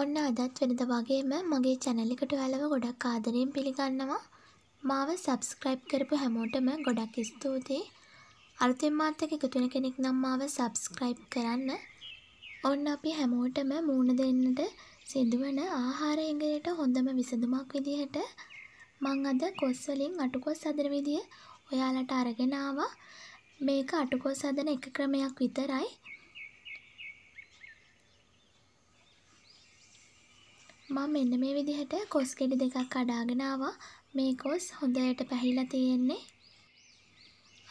ඔන්න අදත් වෙනද වගේම මගේ channel එකට ඔයාලව ගොඩක් ආදරයෙන් පිළිගන්නවා. මාව subscribe කරපු හැමෝටම ගොඩක් ස්තුතියි. අලුතෙන් මාත් එක්ක එකතු වෙන කෙනෙක් නම් මාව subscribe කරන්න. ඔන්න අපි හැමෝටම මූණ දෙන්නට සිදුවන ආහාර ඉංග්‍රීඩියට හොඳම විසඳුමක් විදිහට මං අද කොස් වලින් අටකොස් හදන විදිය ඔයාලට අරගෙන ආවා. මේක අටකොස් හදන එක ක්‍රමයක් විතරයි. මම මෙන්න මේ විදිහට කොස් ගෙඩි දෙකක් අඩාගෙන ආවා. මේ කොස් හොඳට පැහිලා තියෙන්නේ.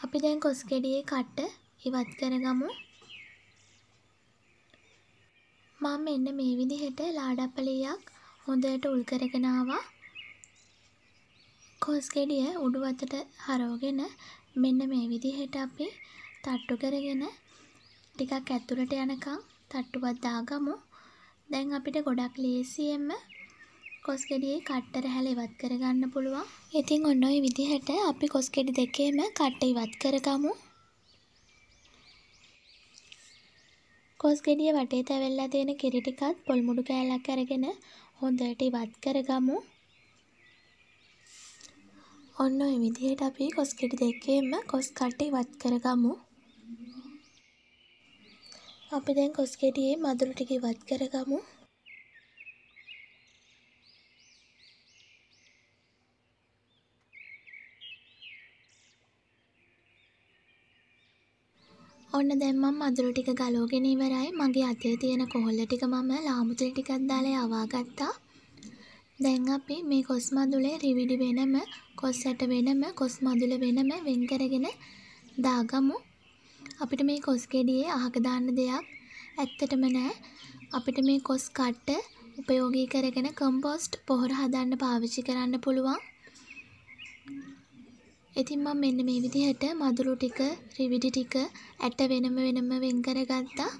අපි දැන් කොස් ගෙඩියේ කට ඉවත් කරගමු. මම මෙන්න මේ විදිහට ලාඩපලියක් හොඳට උල් කරගෙන ආවා. කොස් ගෙඩිය උඩු අතට හරවගෙන මෙන්න මේ විදිහට අපි තට්ටු කරගෙන ටිකක් ඇතුළට යනකම් තට්ටුවක් දාගමු. දැන් අපිට ගොඩක් ලේසියෙන්ම කොස්ගෙඩියේ කට්ට රැහැල ඉවත් කරගන්න පුළුවන්. ඉතින් ඔන්න ඔය විදිහට අපි කොස්ගෙඩි දෙකේම කට්ට ඉවත් කරගමු. කොස්ගෙඩිය වටේ තැවෙලා තියෙන කිරි ටිකත් පොල් මුඩු කෑල්ලක් අරගෙන හොඳට ඉවත් කරගමු. ඔන්න ඔය විදිහට අපි කොස්ගෙඩි දෙකේම කොස් කට්ට ඉවත් කරගමු. අපි දැන් කොස්ගෙඩියේ මදුරු ටික ඉවත් කරගමු. ඔන්න දැන් මම මදුරු ටික ගලවගෙන ඉවරයි. මගේ අතේ තියෙන කොහොල්ල ටික මම ලාමුතුල ටිකක් දාලා යවා ගත්තා. දැන් අපි මේ කොස් මදුලේ රිවිඩි වෙනම, කොස් ඇට වෙනම, කොස් මදුල වෙනම වෙන් කරගෙන දාගමු. අපිට මේ කොස් ගෙඩියේ අහක දාන්න දෙයක් ඇත්තටම නෑ. අපිට මේ කොස් කට්ට උපයෝගී කරගෙන කම්පෝස්ට් පොහොර හදන්න පාවිච්චි කරන්න පුළුවන්. ඉතින් මම මෙන්න මේ විදිහට මදුරු ටික, රිවිඩි ටික ඇට වෙනම වෙනම වෙන් කරගත්තා.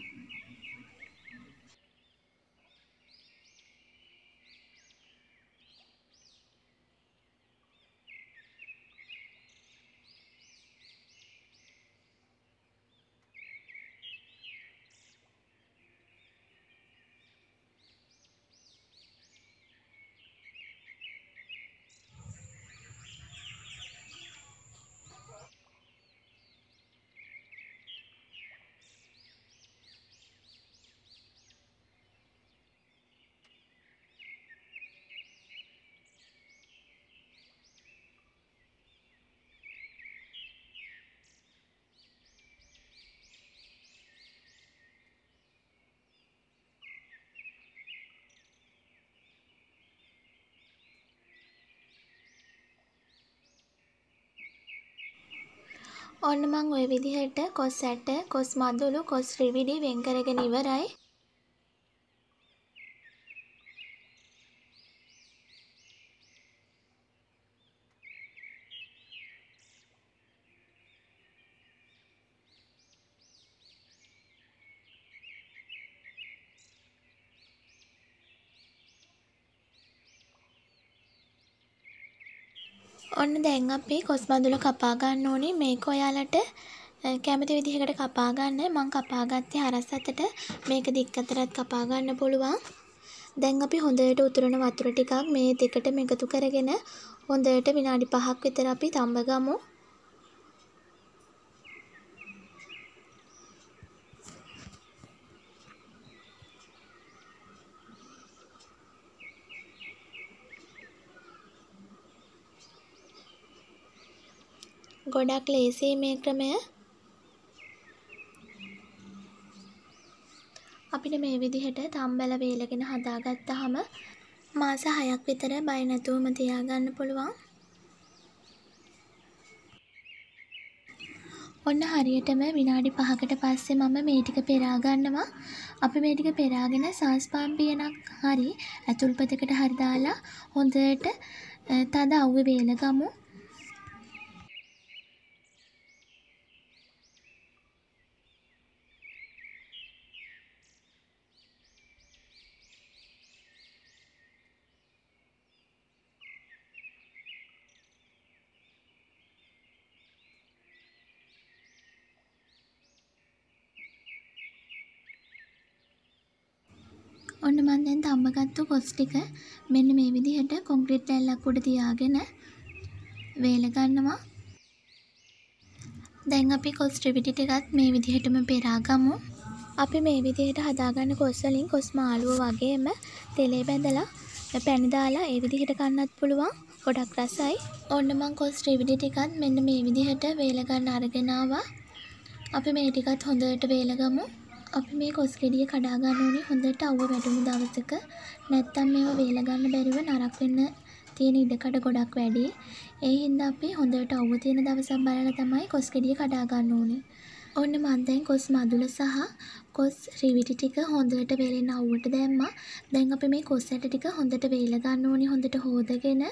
ඔන්න මං ওই විදිහට කොස් ඇට, කොස් මදුළු, කොස් රිවිලි වෙන් කරගෙන ඉවරයි. ඔන්න දැන් අපි කොස් බඳුල කපා ගන්න ඕනේ. මේක ඔයාලට කැමති විදිහකට කපා ගන්න. මම කපා ගත්තේ අරස් අතට. මේක දික් අතරත් කපා ගන්න පුළුවන්. දැන් අපි හොඳට උතුරන වතුර ටිකක් මේ දෙකටම එකතු කරගෙන හොඳට විනාඩි 5ක් විතර අපි තඹ ගමු. ගොඩක් ලේසියි මේ ක්‍රමය. අපිට මේ විදිහට තම්බල වේලගෙන හදාගත්තාම මාස 6ක් විතර බය නැතුවම තියාගන්න පුළුවන්. ඔන්න හරියටම විනාඩි 5කට පස්සේ මම මේ ටික පෙරා ගන්නවා. අපි මේ ටික පෙරාගෙන සාස් පාම්පියනක් හරි ඇතුල්පතකට හරි දාලා හොඳට තද අවුවේ වේලගමු. ඔන්න මම දැන් තඹගත්තු කොස් ටික මෙන්න මේ විදිහට කොන්ක්‍රීට් රැල්ලක් උඩ තියාගෙන වේල ගන්නවා. දැන් අපි කොස් ත්‍රිවිටි ටිකත් මේ විදිහටම පෙරාගමු. අපි මේ විදිහට හදාගන්න කොස් වලින් කොස් මාළුව වගේම තෙලේ බැඳලා පැණි දාලා ඒ විදිහට කන්නත් පුළුවන්. ගොඩක් රසයි. ඔන්න මං කොස් ත්‍රිවිටි ටිකත් මෙන්න මේ විදිහට වේල ගන්න අරගෙන ආවා. අපි මේ ටිකත් හොඳට වේලගමු. අපි මේ කොස් ගෙඩිය කඩා ගන්න ඕනේ හොඳට අවුව වැටුණු දවසක. නැත්තම් මේවා වේලා ගන්න බැරිව නරක වෙන්න තියෙන ඉඩකඩ ගොඩක් වැඩි. ඒ හින්දා අපි හොඳට අවුව තියෙන දවසක් බලලා තමයි කොස් ගෙඩිය කඩා ගන්න ඕනේ. ඔන්න මම දැන් කොස් මදුල සහ කොස් රිවිටි ටික හොඳට වේලෙන අවුවට දැම්මා. දැන් අපි මේ කොස් ඇට ටික හොඳට වේලා ගන්න ඕනේ හොඳට හොදගෙන.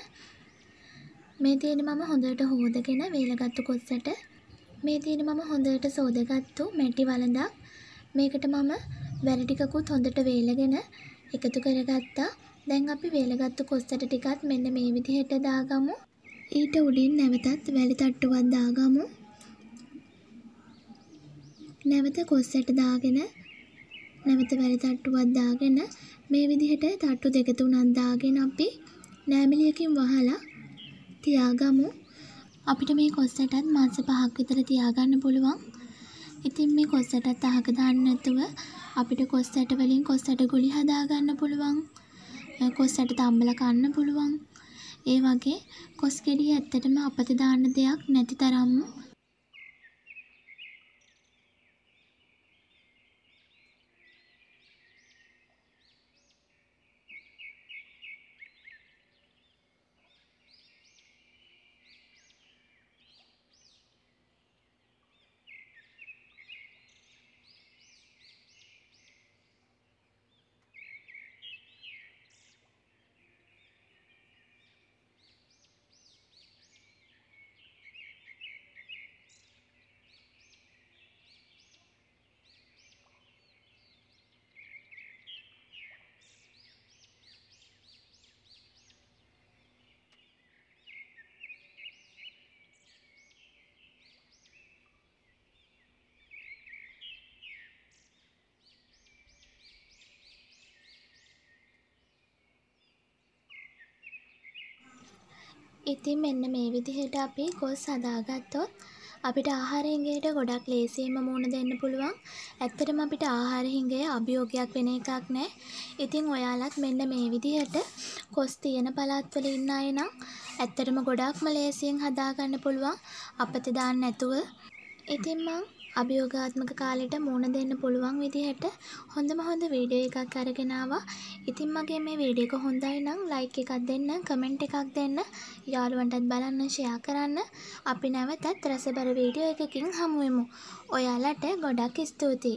මේ තියෙන මම හොඳට හොදගෙන වේලගත්තු කොස් ඇට. මේ තියෙන මම හොඳට සෝදගත්තු මැටි වළඳක්. මේකට මම වැලි ටිකකුත් හොඳට වේලගෙන එකතු කරගත්තා. දැන් අපි වේලගත්තු කොස්තට ටිකත් මෙන්න මේ විදිහට දාගමු. ඊට උඩින් නැවතත් වැලි තට්ටුවක් දාගමු. නැවත කොස්සට දාගෙන නැවත වැලි තට්ටුවක් දාගෙන මේ විදිහට තට්ටු දෙක තුනක් දාගෙන අපි නෑමිලියකින් වහලා තියාගමු. අපිට මේ කොස්සටත් මාස පහක් විතර තියාගන්න පුළුවන්. ඉතින් මේ කොස්සටත් අහක දාන්න නැතුව අපිට කොස්සට වලින් කොස්සට ගුලි හදාගන්න පුළුවන්. කොස්සට තම්බල කන්න පුළුවන්. ඒ වගේ කොස් ගෙඩිය ඇත්තටම අපත දාන්න දෙයක් නැති තරම් ඉතින් මෙන්න මේ විදිහට අපි කොස් හදාගත්තොත් අපිට ආහාර හිඟයට ගොඩක් ලේසියෙන්ම මුණ දෙන්න පුළුවන්. ඇත්තටම අපිට ආහාර හිඟය අභියෝගයක් වෙන එකක් නෑ. ඉතින් ඔයාලත් මෙන්න මේ විදිහට කොස් තියෙන පළාත්වල ඉන්න අය නම් ඇත්තටම ගොඩක්ම ලේසියෙන් හදාගන්න පුළුවන්. අපතේ දාන්න නැතුව. ඉතින් මං අභියෝගාත්මක කාලෙට මුණ දෙන්න පුළුවන් විදිහට හොඳම හොඳ වීඩියෝ එකක් අරගෙන ආවා. ඉතින් මගේ මේ වීඩියක හොඳයි නම් ලයික් එකක් දෙන්න කමෙන්ට් එකක් දෙන්න යාළුවන්ටත් බලන්න ෂෙයා කරන්න අපි නැවතත් රසබර වීඩියෝ එකකින් හමුවෙමු ඔයාලට ගොඩක් ස්තුතියි